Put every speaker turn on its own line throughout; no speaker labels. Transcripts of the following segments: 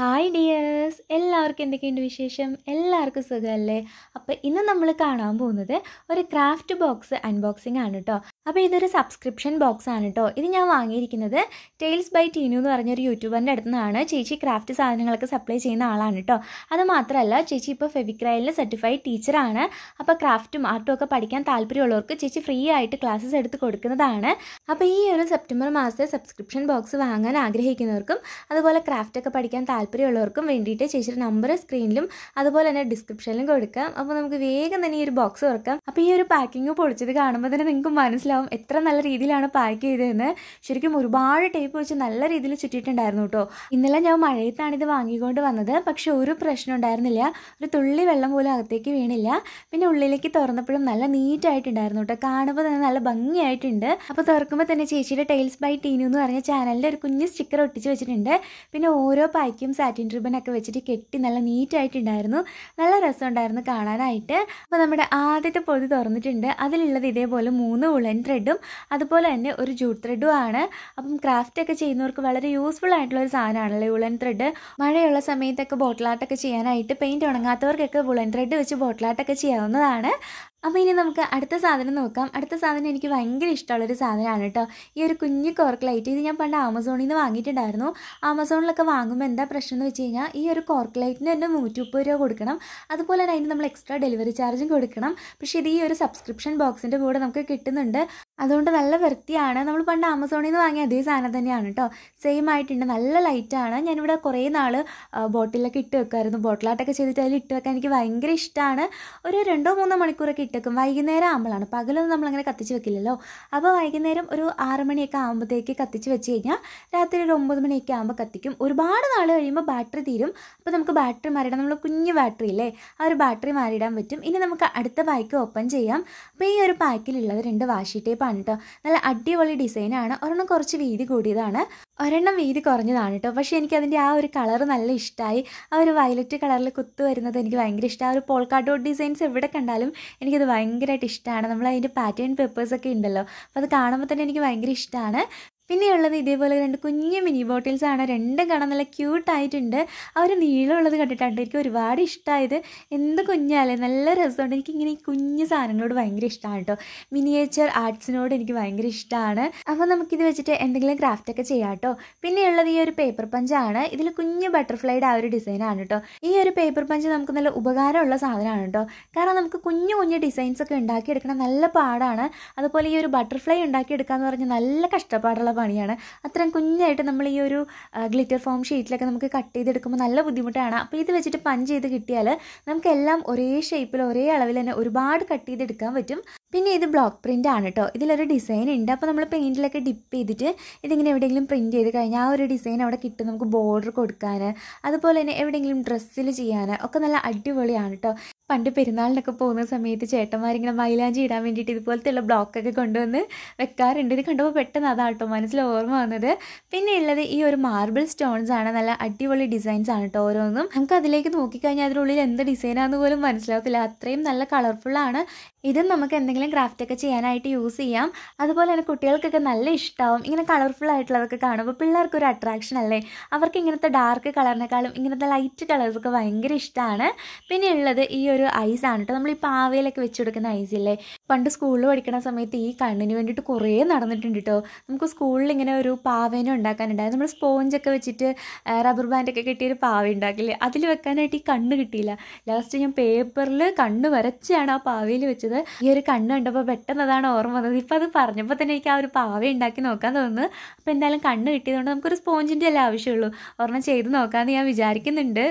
hi dears എല്ലാവർക്കും എന്തൊക്കെയുണ്ട് വിശേഷം എല്ലാവർക്കും സുഖമല്ലേ അപ്പോൾ ഇന്ന് നമ്മൾ കാണാൻ പോകുന്നത് ഒരു ക്രാഫ്റ്റ് ബോക്സ് അൺബോക്സിംഗ് ആണ് കേട്ടോ അപ്പോൾ ഇതൊരു സബ്സ്ക്രിപ്ഷൻ ബോക്സ് ആണ് കേട്ടോ ഇത് ഞാൻ വാങ്ങിയിരിക്കുന്നത് ടെയിൽസ് ബൈ ടീനു എന്ന് പറഞ്ഞൊരു യൂട്യൂബറിൻ്റെ അടുത്ത് നിന്നാണ് ചേച്ചി ക്രാഫ്റ്റ് സാധനങ്ങളൊക്കെ സപ്ലൈ ചെയ്യുന്ന ആളാണ് കേട്ടോ അത് മാത്രമല്ല ചേച്ചി ഇപ്പോൾ ഫെവിക്രൈലിൽ സർട്ടിഫൈഡ് ടീച്ചറാണ് അപ്പോൾ ക്രാഫ്റ്റും ആർട്ടും ഒക്കെ പഠിക്കാൻ താല്പര്യമുള്ളവർക്ക് ചേച്ചി ഫ്രീ ആയിട്ട് ക്ലാസ്സസ് എടുത്ത് കൊടുക്കുന്നതാണ് അപ്പോൾ ഈ ഒരു സെപ്റ്റംബർ മാസത്തെ സബ്സ്ക്രിപ്ഷൻ ബോക്സ് വാങ്ങാൻ ആഗ്രഹിക്കുന്നവർക്കും അതുപോലെ ക്രാഫ്റ്റൊക്കെ പഠിക്കാൻ താല്പര്യമുള്ളവർക്കും വേണ്ടിയിട്ട് ചേച്ചിയുടെ നമ്പർ സ്ക്രീനിലും അതുപോലെ തന്നെ ഡിസ്ക്രിപ്ഷനിലും കൊടുക്കാം അപ്പോൾ നമുക്ക് വേഗം തന്നെ ഈ ഒരു ബോക്സ് തുറക്കാം അപ്പോൾ ഈ ഒരു പാക്കിങ് പൊളിച്ചത് കാണുമ്പോൾ തന്നെ നിങ്ങൾക്ക് മനസ്സിലാവും മനസ്സിലാവും എത്ര നല്ല രീതിയിലാണ് പാക്ക് ചെയ്തതെന്ന് ശരിക്കും ഒരുപാട് ടേപ്പ് വെച്ച് നല്ല രീതിയിൽ ചുറ്റിയിട്ടുണ്ടായിരുന്നു കേട്ടോ ഇന്നലെ ഞാൻ മഴയത്താണ് ഇത് വാങ്ങിക്കൊണ്ട് വന്നത് പക്ഷേ ഒരു പ്രശ്നം ഉണ്ടായിരുന്നില്ല ഒരു തുള്ളി വെള്ളം പോലും അകത്തേക്ക് വീണില്ല പിന്നെ ഉള്ളിലേക്ക് തുറന്നപ്പോഴും നല്ല നീറ്റായിട്ടുണ്ടായിരുന്നു കേട്ടോ കാണുമ്പോൾ തന്നെ നല്ല ഭംഗിയായിട്ടുണ്ട് അപ്പോൾ തുറക്കുമ്പോൾ തന്നെ ചേച്ചിയുടെ ടൈൽസ് ബൈ ടീനു എന്ന് പറഞ്ഞ ചാനലിൻ്റെ ഒരു കുഞ്ഞ് സ്റ്റിക്കർ ഒട്ടിച്ച് വെച്ചിട്ടുണ്ട് പിന്നെ ഓരോ പായ്ക്കും സാറ്റിൻ ട്രിബനൊക്കെ വെച്ചിട്ട് കെട്ടി നല്ല നീറ്റായിട്ടുണ്ടായിരുന്നു നല്ല രസമുണ്ടായിരുന്നു കാണാനായിട്ട് അപ്പോൾ നമ്മുടെ ആദ്യത്തെ പൊതു തുറന്നിട്ടുണ്ട് അതിലുള്ളത് ഇതേപോലെ മൂന്ന് ഉളൻ ത്രെഡും അതുപോലെ തന്നെ ഒരു ജൂട്ട് ത്രെഡും ആണ് അപ്പം ക്രാഫ്റ്റ് ഒക്കെ ചെയ്യുന്നവർക്ക് വളരെ യൂസ്ഫുൾ ആയിട്ടുള്ള ഒരു സാധനമാണല്ലോ വുളൻ ത്രെഡ് മഴയുള്ള സമയത്തൊക്കെ ബോട്ടിലാട്ടൊക്കെ ചെയ്യാനായിട്ട് പെയിൻറ്റ് ഉണങ്ങാത്തവർക്കൊക്കെ വുളൻ ത്രെഡ് വെച്ച് ബോട്ടിലാട്ടൊക്കെ ചെയ്യാവുന്നതാണ് അപ്പോൾ ഇനി നമുക്ക് അടുത്ത സാധനം നോക്കാം അടുത്ത സാധനം എനിക്ക് ഭയങ്കര ഇഷ്ടമുള്ളൊരു സാധനമാണ് കേട്ടോ ഈ ഒരു കുഞ്ഞു കോർക്ക് ലൈറ്റ് ഇത് ഞാൻ പണ്ട് ആമസോണിൽ നിന്ന് വാങ്ങിയിട്ടുണ്ടായിരുന്നു ആമസോണിലൊക്കെ വാങ്ങുമ്പോൾ എന്താ പ്രശ്നം എന്ന് വെച്ച് കഴിഞ്ഞാൽ ഈ ഒരു കോർക്ക് ലൈറ്റിന് തന്നെ മുപ്പത് രൂപ കൊടുക്കണം അതുപോലെ തന്നെ അതിന് നമ്മൾ എക്സ്ട്രാ ഡെലിവറി ചാർജും കൊടുക്കണം പക്ഷേ ഇത് ഈ ഒരു സബ്സ്ക്രിപ്ഷൻ ബോക്സിൻ്റെ കൂടെ നമുക്ക് കിട്ടുന്നുണ്ട് അതുകൊണ്ട് നല്ല വൃത്തിയാണ് നമ്മൾ പണ്ട് ആമസോണിൽ നിന്ന് വാങ്ങിയ അതേ സാധനം തന്നെയാണ് കേട്ടോ സെയിം ആയിട്ടുണ്ട് നല്ല ലൈറ്റാണ് ഞാനിവിടെ കുറേ നാൾ ബോട്ടിലൊക്കെ ഇട്ട് വെക്കുമായിരുന്നു ബോട്ടിലാട്ടൊക്കെ ചെയ്തിട്ട് അതിൽ ഇട്ട് വെക്കാൻ എനിക്ക് ഭയങ്കര ഇഷ്ടമാണ് ഒരു രണ്ടോ മൂന്നോ മണിക്കൂറൊക്കെ വെക്കും വൈകുന്നേരം ആകുമ്പോഴാണ് പകലൊന്നും നമ്മളങ്ങനെ കത്തിച്ച് വെക്കില്ലല്ലോ അപ്പോൾ വൈകുന്നേരം ഒരു ആറ് മണിയൊക്കെ ആകുമ്പോഴത്തേക്ക് കത്തിച്ച് വെച്ച് കഴിഞ്ഞാൽ രാത്രി ഒരു ഒമ്പത് മണിയൊക്കെ ആകുമ്പോൾ കത്തിക്കും ഒരുപാട് നാൾ കഴിയുമ്പോൾ ബാറ്ററി തീരും അപ്പോൾ നമുക്ക് ബാറ്ററി മാറിയിടാം നമ്മൾ കുഞ്ഞ് ബാറ്ററി അല്ലേ ആ ഒരു ബാറ്ററി മാറിയിടാൻ പറ്റും ഇനി നമുക്ക് അടുത്ത പാക്ക് ഓപ്പൺ ചെയ്യാം അപ്പോൾ ഈ ഒരു പാക്കിലുള്ളത് രണ്ട് വാഷി ടേപ്പ് ടോപ്പാണ് കേട്ടോ നല്ല അടിപൊളി ഡിസൈനാണ് ഒരെണ്ണം കുറച്ച് വീതി കൂടിയതാണ് ഒരെണ്ണം വീതി കുറഞ്ഞതാണ് കേട്ടോ പക്ഷേ എനിക്കതിൻ്റെ ആ ഒരു കളർ നല്ല ഇഷ്ടമായി ആ ഒരു വയലറ്റ് കളറിൽ കുത്തു വരുന്നത് എനിക്ക് ഭയങ്കര ഇഷ്ടമാണ് ആ ഒരു പോൾക്കാട്ടോട്ട് ഡിസൈൻസ് എവിടെ കണ്ടാലും എനിക്കത് ഭയങ്കരമായിട്ട് ഇഷ്ടമാണ് നമ്മൾ അതിൻ്റെ പാറ്റേൺ പേപ്പേഴ്സൊക്കെ ഉണ്ടല്ലോ അപ്പോൾ അത് കാണുമ്പോൾ തന്നെ എനിക്ക് ഭയങ്കര ഇഷ്ടമാണ് ഉള്ളത് ഇതേപോലെ രണ്ട് കുഞ്ഞു മിനി ബോട്ടിൽസ് ആണ് രണ്ടും കാണാൻ നല്ല ക്യൂട്ടായിട്ടുണ്ട് ആ ഒരു നീളമുള്ളത് കണ്ടിട്ടുണ്ട് എനിക്ക് ഒരുപാട് ഇഷ്ടമായത് എന്ത് കുഞ്ഞാലേ നല്ല രസമുണ്ട് എനിക്കിങ്ങനെ ഈ കുഞ്ഞു സാധനങ്ങളോട് ഭയങ്കര ഇഷ്ടമാണ് കേട്ടോ മിനിയേച്ചർ ആർട്സിനോട് എനിക്ക് ഭയങ്കര ഇഷ്ടമാണ് അപ്പോൾ നമുക്കിത് വെച്ചിട്ട് എന്തെങ്കിലും ക്രാഫ്റ്റൊക്കെ ചെയ്യാം കേട്ടോ ഉള്ളത് ഈ ഒരു പേപ്പർ പഞ്ചാണ് ഇതിൽ കുഞ്ഞു ബട്ടർഫ്ലൈയുടെ ആ ഒരു ഡിസൈനാണ് കേട്ടോ ഈ ഒരു പേപ്പർ പഞ്ച് നമുക്ക് നല്ല ഉപകാരമുള്ള സാധനമാണ് കേട്ടോ കാരണം നമുക്ക് കുഞ്ഞു കുഞ്ഞു ഡിസൈൻസ് ഒക്കെ ഉണ്ടാക്കിയെടുക്കണം നല്ല പാടാണ് അതുപോലെ ഈ ഒരു ബട്ടർഫ്ലൈ ഉണ്ടാക്കിയെടുക്കുക എന്ന് പറഞ്ഞാൽ നല്ല കഷ്ടപ്പാടുള്ള പണിയാണ് അത്രയും കുഞ്ഞായിട്ട് നമ്മൾ ഈ ഒരു ഗ്ലിറ്റർ ഫോം ഷീറ്റിലൊക്കെ നമുക്ക് കട്ട് ചെയ്തെടുക്കുമ്പോൾ നല്ല ബുദ്ധിമുട്ടാണ് അപ്പോൾ ഇത് വെച്ചിട്ട് പഞ്ച് ചെയ്ത് കിട്ടിയാൽ നമുക്കെല്ലാം ഒരേ ഷേപ്പിൽ ഒരേ അളവിൽ തന്നെ ഒരുപാട് കട്ട് ചെയ്തെടുക്കാൻ പറ്റും പിന്നെ ഇത് ബ്ലോക്ക് പ്രിൻ്റ് ആണ് കേട്ടോ ഇതിലൊരു ഡിസൈൻ ഉണ്ട് അപ്പോൾ നമ്മൾ പെയിൻറ്റിലൊക്കെ ഡിപ്പ് ചെയ്തിട്ട് ഇതിങ്ങനെ എവിടെയെങ്കിലും പ്രിൻറ്റ് ചെയ്ത് കഴിഞ്ഞാൽ ആ ഒരു ഡിസൈൻ അവിടെ കിട്ടും നമുക്ക് ബോർഡർ കൊടുക്കാൻ അതുപോലെ തന്നെ എവിടെയെങ്കിലും ഡ്രസ്സിൽ ചെയ്യാൻ ഒക്കെ നല്ല അടിപൊളിയാണ് കേട്ടോ പണ്ട് പെരുന്നാളിനൊക്കെ പോകുന്ന സമയത്ത് ചേട്ടന്മാരിങ്ങനെ മൈലാഞ്ചി ഇടാൻ വേണ്ടിയിട്ട് ഇതുപോലത്തെയുള്ള ബ്ലോക്കൊക്കെ കൊണ്ടുവന്ന് വെക്കാറുണ്ട് ഇത് കണ്ടപ്പോൾ പെട്ടെന്ന് അതാണ് കേട്ടോ മനസ്സിൽ ഓർമ്മ വന്നത് പിന്നെ ഉള്ളത് ഈ ഒരു മാർബിൾ സ്റ്റോൺസ് ആണ് നല്ല അടിപൊളി ഡിസൈൻസ് ആണ് കേട്ടോ ഓരോന്നും നമുക്ക് അതിലേക്ക് നോക്കിക്കഴിഞ്ഞാൽ അതിനുള്ളിൽ എന്ത് ഡിസൈനാണെന്ന് പോലും മനസ്സിലാവത്തില്ല അത്രയും നല്ല കളർഫുള്ളാണ് ഇതും നമുക്ക് എന്തെങ്കിലും എന്തെങ്കിലും ഒക്കെ ചെയ്യാനായിട്ട് യൂസ് ചെയ്യാം അതുപോലെ തന്നെ കുട്ടികൾക്കൊക്കെ നല്ല ഇഷ്ടമാവും ഇങ്ങനെ കളർഫുൾ ആയിട്ടുള്ളതൊക്കെ കാണുമ്പോൾ പിള്ളേർക്കൊരു അട്രാക്ഷൻ അല്ലേ അവർക്ക് ഇങ്ങനത്തെ ഡാർക്ക് കളറിനേക്കാളും ഇങ്ങനത്തെ ലൈറ്റ് കളേഴ്സൊക്കെ ഭയങ്കര ഇഷ്ടമാണ് പിന്നെ ഉള്ളത് ഈ ഒരു ഐസ് ആണ് കേട്ടോ നമ്മൾ ഈ പാവയിലൊക്കെ വെച്ച് കൊടുക്കുന്ന ഐസില്ലേ പണ്ട് സ്കൂളിൽ പഠിക്കുന്ന സമയത്ത് ഈ കണ്ണിന് വേണ്ടിയിട്ട് കുറേ നടന്നിട്ടുണ്ട് കേട്ടോ നമുക്ക് സ്കൂളിൽ ഇങ്ങനെ ഒരു പാവേനെ ഉണ്ടാക്കാനുണ്ടായത് നമ്മൾ സ്പോഞ്ചൊക്കെ വെച്ചിട്ട് റബ്ബർ ബാൻഡൊക്കെ ഒരു പാവ ഉണ്ടാക്കില്ലേ അതിൽ വെക്കാനായിട്ട് ഈ കണ്ണ് കിട്ടിയില്ല ലാസ്റ്റ് ഞാൻ പേപ്പറിൽ കണ്ണ് വരച്ചാണ് ആ പാവയിൽ വെച്ചത് ഈ ഒരു കണ്ണ് കണ്ണ് കണ്ടപ്പോൾ പെട്ടെന്ന് അതാണ് ഓർമ്മ വന്നത് ഇപ്പം അത് പറഞ്ഞപ്പോൾ തന്നെ എനിക്ക് ആ ഒരു പാവ ഉണ്ടാക്കി നോക്കാൻ തോന്നുന്നു അപ്പോൾ എന്തായാലും കണ്ണ് കിട്ടിയതുകൊണ്ട് നമുക്കൊരു സ്പോഞ്ചിൻ്റെ അല്ലേ ആവശ്യമുള്ളൂ ഒരെണ്ണം ചെയ്ത് നോക്കാമെന്ന് ഞാൻ വിചാരിക്കുന്നുണ്ട്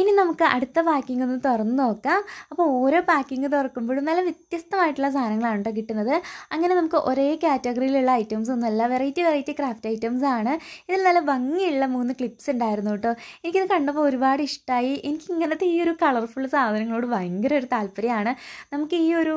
ഇനി നമുക്ക് അടുത്ത പാക്കിംഗ് ഒന്ന് തുറന്ന് നോക്കാം അപ്പോൾ ഓരോ പാക്കിംഗ് തുറക്കുമ്പോഴും നല്ല വ്യത്യസ്തമായിട്ടുള്ള സാധനങ്ങളാണ് കേട്ടോ കിട്ടുന്നത് അങ്ങനെ നമുക്ക് ഒരേ കാറ്റഗറിയിലുള്ള ഐറ്റംസ് ഒന്നുമല്ല വെറൈറ്റി വെറൈറ്റി ക്രാഫ്റ്റ് ഐറ്റംസ് ആണ് ഇതിൽ നല്ല ഭംഗിയുള്ള മൂന്ന് ക്ലിപ്സ് ഉണ്ടായിരുന്നു കേട്ടോ എനിക്കിത് കണ്ടപ്പോൾ ഒരുപാട് ഇഷ്ടമായി എനിക്ക് ഇങ്ങനത്തെ ഈ ഒരു കളർഫുൾ സാധനങ്ങളോട് ഭയങ്കര ഒരു താല്പര്യമാണ് നമുക്ക് ഈ ഒരു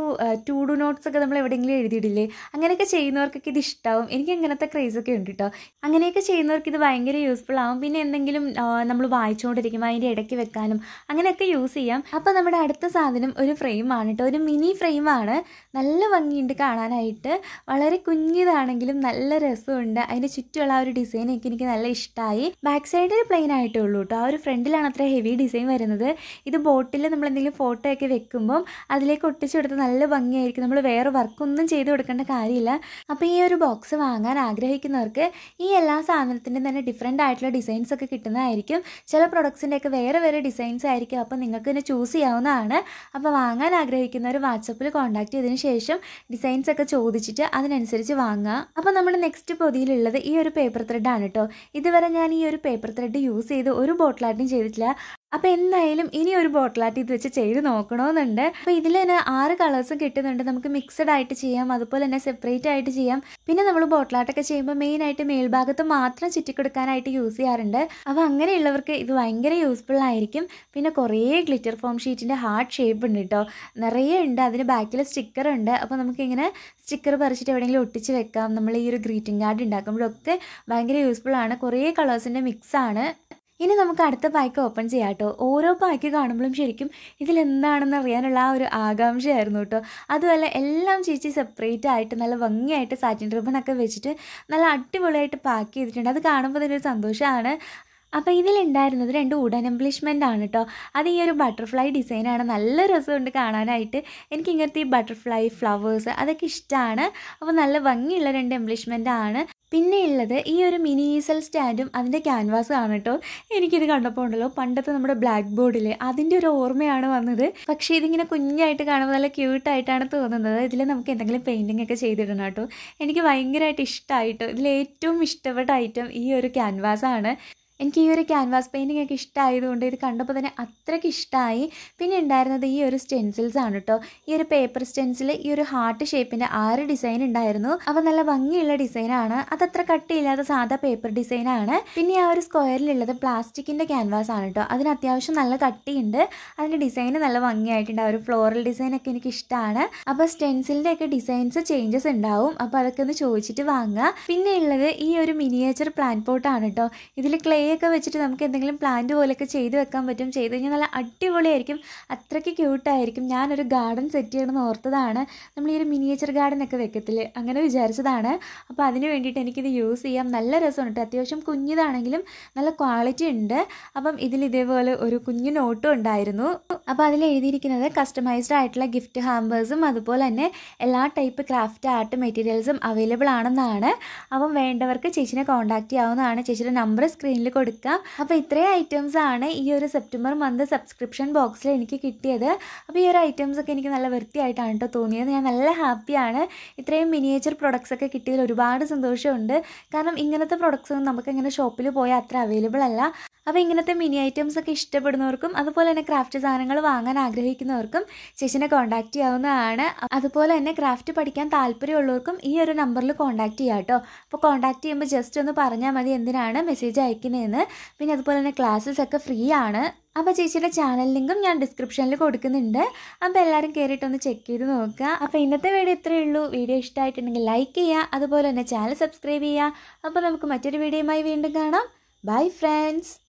ടു ഡു നോട്ട്സ് ഒക്കെ നമ്മൾ എവിടെയെങ്കിലും എഴുതിയിടില്ലേ അങ്ങനെയൊക്കെ ചെയ്യുന്നവർക്കൊക്കെ ഇത് ഇഷ്ടമാവും എനിക്ക് അങ്ങനത്തെ ക്രേസൊക്കെ ഉണ്ട് കേട്ടോ അങ്ങനെയൊക്കെ ചെയ്യുന്നവർക്ക് ഇത് ഭയങ്കര യൂസ്ഫുൾ ആവും പിന്നെ എന്തെങ്കിലും നമ്മൾ വായിച്ചുകൊണ്ടിരിക്കുമ്പോൾ അതിൻ്റെ ഇടയ്ക്ക് വെക്കാനും അങ്ങനെയൊക്കെ യൂസ് ചെയ്യാം അപ്പോൾ നമ്മുടെ അടുത്ത സാധനം ഒരു ഫ്രെയിമാണ് കേട്ടോ ഒരു മിനി ഫ്രെയിമാണ് നല്ല ഭംഗിയുണ്ട് കാണാനായിട്ട് വളരെ കുഞ്ഞിതാണെങ്കിലും നല്ല രസമുണ്ട് അതിൻ്റെ ചുറ്റുമുള്ള ആ ഒരു ഡിസൈനൊക്കെ എനിക്ക് നല്ല ഇഷ്ടമായി ബാക്ക് സൈഡിൽ പ്ലെയിൻ ആയിട്ടേ ഉള്ളൂ കേട്ടോ ആ ഒരു ഫ്രണ്ടിലാണ് അത്ര ഹെവി ഡിസൈൻ വരുന്നത് ഇത് ബോട്ടിൽ നമ്മൾ എന്തെങ്കിലും ഫോട്ടോ ഒക്കെ വെക്കുമ്പം അതിലേക്ക് കൊടുത്ത് നല്ല ഭംഗിയായിരിക്കും നമ്മൾ വേറെ വർക്കൊന്നും ചെയ്ത് കൊടുക്കേണ്ട കാര്യമില്ല അപ്പോൾ ഈ ഒരു ബോക്സ് വാങ്ങാൻ ആഗ്രഹിക്കുന്നവർക്ക് ഈ എല്ലാ സാധനത്തിൻ്റെയും തന്നെ ഡിഫറെൻ്റ് ആയിട്ടുള്ള ഡിസൈൻസ് ഒക്കെ കിട്ടുന്നതായിരിക്കും ചില പ്രൊഡക്ട്സിൻ്റെയൊക്കെ വേറെ ഓരോരോ ഡിസൈൻസ് ആയിരിക്കും അപ്പോൾ നിങ്ങൾക്ക് തന്നെ ചൂസ് ചെയ്യാവുന്നതാണ് അപ്പോൾ വാങ്ങാൻ ആഗ്രഹിക്കുന്നവർ വാട്സപ്പിൽ കോൺടാക്ട് ചെയ്തതിന് ശേഷം ഡിസൈൻസ് ഒക്കെ ചോദിച്ചിട്ട് അതിനനുസരിച്ച് വാങ്ങുക അപ്പോൾ നമ്മുടെ നെക്സ്റ്റ് പൊതിയിലുള്ളത് ഈ ഒരു പേപ്പർ ത്രെഡാണ് കേട്ടോ ഇതുവരെ ഞാൻ ഈ ഒരു പേപ്പർ ത്രെഡ് യൂസ് ചെയ്ത് ഒരു ബോട്ടിലായിട്ടും ചെയ്തിട്ടില്ല അപ്പോൾ എന്തായാലും ഇനി ഒരു ബോട്ടിലാട്ടി ഇത് വെച്ച് ചെയ്ത് നോക്കണമെന്നുണ്ട് അപ്പോൾ ഇതിൽ തന്നെ ആറ് കളേഴ്സും കിട്ടുന്നുണ്ട് നമുക്ക് മിക്സഡ് ആയിട്ട് ചെയ്യാം അതുപോലെ തന്നെ സെപ്പറേറ്റ് ആയിട്ട് ചെയ്യാം പിന്നെ നമ്മൾ ബോട്ടിലാട്ടൊക്കെ ചെയ്യുമ്പോൾ മെയിൻ ആയിട്ട് മേൽഭാഗത്ത് മാത്രം ചുറ്റിക്കൊടുക്കാനായിട്ട് യൂസ് ചെയ്യാറുണ്ട് അപ്പോൾ അങ്ങനെയുള്ളവർക്ക് ഇത് ഭയങ്കര യൂസ്ഫുൾ ആയിരിക്കും പിന്നെ കുറേ ഗ്ലിറ്റർ ഫോം ഷീറ്റിൻ്റെ ഹാർഡ് ഷേപ്പ് ഉണ്ട് കേട്ടോ നിറയെ ഉണ്ട് അതിന് ബാക്കിൽ സ്റ്റിക്കർ ഉണ്ട് അപ്പോൾ നമുക്കിങ്ങനെ സ്റ്റിക്കർ പറിച്ചിട്ട് എവിടെയെങ്കിലും ഒട്ടിച്ച് വെക്കാം നമ്മൾ ഈ ഒരു ഗ്രീറ്റിംഗ് കാർഡ് ഉണ്ടാക്കുമ്പോഴൊക്കെ ഭയങ്കര യൂസ്ഫുൾ ആണ് കുറേ കളേഴ്സിൻ്റെ ആണ് ഇനി നമുക്ക് അടുത്ത പാക്ക് ഓപ്പൺ ചെയ്യാം കേട്ടോ ഓരോ പാക്ക് കാണുമ്പോഴും ശരിക്കും ഇതിലെന്താണെന്ന് അറിയാനുള്ള ആ ഒരു ആകാംക്ഷയായിരുന്നു കേട്ടോ അതുമല്ല എല്ലാം ചേച്ചി സെപ്പറേറ്റ് ആയിട്ട് നല്ല ഭംഗിയായിട്ട് സാറ്റിൻ റിബണൊക്കെ വെച്ചിട്ട് നല്ല അടിപൊളിയായിട്ട് പാക്ക് ചെയ്തിട്ടുണ്ട് അത് കാണുമ്പോൾ തന്നെ ഒരു സന്തോഷമാണ് അപ്പോൾ ഇതിലുണ്ടായിരുന്നത് രണ്ട് വുഡൻ എംബ്ലിഷ്മെൻ്റ് ആണ് കേട്ടോ അത് ഈ ഒരു ബട്ടർഫ്ലൈ ഡിസൈനാണ് നല്ല രസമുണ്ട് കാണാനായിട്ട് എനിക്ക് ഇങ്ങനത്തെ ഈ ബട്ടർഫ്ലൈ ഫ്ലവേഴ്സ് അതൊക്കെ ഇഷ്ടമാണ് അപ്പോൾ നല്ല ഭംഗിയുള്ള രണ്ട് എംബ്ലിഷ്മെൻ്റ് ആണ് പിന്നെ ഉള്ളത് ഈ ഒരു മിനി ഈസൽ സ്റ്റാൻഡും അതിൻ്റെ ക്യാൻവാസ് ആണ് കേട്ടോ എനിക്കിത് കണ്ടപ്പോൾ ഉണ്ടല്ലോ പണ്ടത്തെ നമ്മുടെ ബ്ലാക്ക് ബോർഡിൽ അതിൻ്റെ ഒരു ഓർമ്മയാണ് വന്നത് പക്ഷേ ഇതിങ്ങനെ കുഞ്ഞായിട്ട് കാണുമ്പോൾ നല്ല ക്യൂട്ടായിട്ടാണ് തോന്നുന്നത് ഇതിൽ നമുക്ക് എന്തെങ്കിലും പെയിൻറ്റിംഗ് ഒക്കെ ചെയ്തിടണം കേട്ടോ എനിക്ക് ഭയങ്കരമായിട്ട് ഇഷ്ടമായിട്ടോ ഇതിലേറ്റവും ഏറ്റവും ഇഷ്ടപ്പെട്ട ഐറ്റം ഈ ഒരു ക്യാൻവാസാണ് എനിക്ക് ഈ ഒരു ക്യാൻവാസ് പെയിൻറ്റിംഗ് ഒക്കെ ഇഷ്ടമായതുകൊണ്ട് ഇത് കണ്ടപ്പോൾ തന്നെ അത്രയ്ക്ക് ഇഷ്ടമായി പിന്നെ ഉണ്ടായിരുന്നത് ഈ ഒരു സ്റ്റെൻസിൽസ് ആണ് കേട്ടോ ഈ ഒരു പേപ്പർ സ്റ്റെൻസിൽ ഈ ഒരു ഹാർട്ട് ഷേപ്പിൻ്റെ ആറ് ഡിസൈൻ ഉണ്ടായിരുന്നു അപ്പോൾ നല്ല ഭംഗിയുള്ള ഡിസൈനാണ് അതത്ര കട്ടിയില്ലാത്ത സാധാ പേപ്പർ ഡിസൈനാണ് പിന്നെ ആ ഒരു സ്ക്വയറിലുള്ളത് പ്ലാസ്റ്റിക്കിൻ്റെ ക്യാൻവാസ് ആണ് കേട്ടോ അതിന് അത്യാവശ്യം നല്ല കട്ടിയുണ്ട് അതിൻ്റെ ഡിസൈൻ നല്ല ഭംഗിയായിട്ടുണ്ട് ആ ഒരു ഫ്ലോറൽ ഡിസൈനൊക്കെ എനിക്ക് ഇഷ്ടമാണ് അപ്പോൾ സ്റ്റെൻസിലിൻ്റെ ഒക്കെ ഡിസൈൻസ് ചേഞ്ചസ് ഉണ്ടാവും അപ്പോൾ അതൊക്കെ ഒന്ന് ചോദിച്ചിട്ട് വാങ്ങുക പിന്നെ ഉള്ളത് ഈ ഒരു മിനിയേച്ചർ പ്ലാൻ പോട്ടാണ് കേട്ടോ ഇതിൽ ക്ലേ ഒക്കെ വെച്ചിട്ട് നമുക്ക് എന്തെങ്കിലും പ്ലാന്റ് പോലെയൊക്കെ ചെയ്ത് വെക്കാൻ പറ്റും ചെയ്ത് കഴിഞ്ഞാൽ നല്ല അടിപൊളിയായിരിക്കും അത്രയ്ക്ക് ക്യൂട്ടായിരിക്കും ഞാനൊരു ഗാർഡൻ സെറ്റ് ചെയ്യണമെന്ന് ഓർത്തതാണ് നമ്മൾ ഈ ഒരു മിനിയേച്ചർ ഗാർഡൻ ഒക്കെ വെക്കത്തില്ലേ അങ്ങനെ വിചാരിച്ചതാണ് അപ്പോൾ അതിന് വേണ്ടിയിട്ട് എനിക്കിത് യൂസ് ചെയ്യാം നല്ല രസമാണ് കേട്ടോ അത്യാവശ്യം കുഞ്ഞിതാണെങ്കിലും നല്ല ക്വാളിറ്റി ഉണ്ട് അപ്പം ഇതിൽ ഇതേപോലെ ഒരു കുഞ്ഞു നോട്ടും ഉണ്ടായിരുന്നു അപ്പോൾ അതിൽ എഴുതിയിരിക്കുന്നത് കസ്റ്റമൈസ്ഡ് ആയിട്ടുള്ള ഗിഫ്റ്റ് ഹാമ്പേഴ്സും അതുപോലെ തന്നെ എല്ലാ ടൈപ്പ് ക്രാഫ്റ്റ് ആർട്ട് മെറ്റീരിയൽസും അവൈലബിൾ ആണെന്നാണ് അപ്പം വേണ്ടവർക്ക് ചേച്ചിനെ കോൺടാക്റ്റ് ചെയ്യാവുന്നതാണ് ചേച്ചിയുടെ നമ്പർ സ്ക്രീനിൽ കൊടുക്കാം അപ്പോൾ ഇത്രയും ഐറ്റംസ് ആണ് ഈ ഒരു സെപ്റ്റംബർ മന്ത് സബ്സ്ക്രിപ്ഷൻ ബോക്സിൽ എനിക്ക് കിട്ടിയത് അപ്പോൾ ഈ ഒരു ഐറ്റംസ് ഒക്കെ എനിക്ക് നല്ല വൃത്തിയായിട്ടാണ് കേട്ടോ തോന്നിയത് ഞാൻ നല്ല ഹാപ്പിയാണ് ഇത്രയും മിനിയേച്ചർ പ്രൊഡക്ട്സ് ഒക്കെ കിട്ടിയതിൽ ഒരുപാട് സന്തോഷമുണ്ട് കാരണം ഇങ്ങനത്തെ പ്രൊഡക്ട്സ് ഒന്നും നമുക്ക് ഇങ്ങനെ ഷോപ്പിൽ പോയാൽ അത്ര അവൈലബിൾ അല്ല അപ്പോൾ ഇങ്ങനത്തെ മിനി ഐറ്റംസ് ഒക്കെ ഇഷ്ടപ്പെടുന്നവർക്കും അതുപോലെ തന്നെ ക്രാഫ്റ്റ് സാധനങ്ങൾ വാങ്ങാൻ ആഗ്രഹിക്കുന്നവർക്കും ചേച്ചിനെ കോൺടാക്റ്റ് ചെയ്യാവുന്നതാണ് അതുപോലെ തന്നെ ക്രാഫ്റ്റ് പഠിക്കാൻ താല്പര്യമുള്ളവർക്കും ഈ ഒരു നമ്പറിൽ കോൺടാക്റ്റ് ചെയ്യാം കേട്ടോ അപ്പോൾ കോൺടാക്ട് ചെയ്യുമ്പോൾ ജസ്റ്റ് ഒന്ന് പറഞ്ഞാൽ മതി എന്തിനാണ് മെസ്സേജ് അയക്കുന്നതെന്ന് പിന്നെ അതുപോലെ തന്നെ ക്ലാസ്സസ് ഒക്കെ ഫ്രീ ആണ് അപ്പോൾ ചേച്ചിയുടെ ചാനൽ ലിങ്കും ഞാൻ ഡിസ്ക്രിപ്ഷനിൽ കൊടുക്കുന്നുണ്ട് അപ്പോൾ എല്ലാവരും കയറിയിട്ടൊന്ന് ചെക്ക് ചെയ്ത് നോക്കുക അപ്പോൾ ഇന്നത്തെ വീഡിയോ ഇത്രയേ ഉള്ളൂ വീഡിയോ ഇഷ്ടമായിട്ടുണ്ടെങ്കിൽ ലൈക്ക് ചെയ്യുക അതുപോലെ തന്നെ ചാനൽ സബ്സ്ക്രൈബ് ചെയ്യുക അപ്പോൾ നമുക്ക് മറ്റൊരു വീഡിയോയുമായി വീണ്ടും കാണാം ബൈ ഫ്രണ്ട്സ്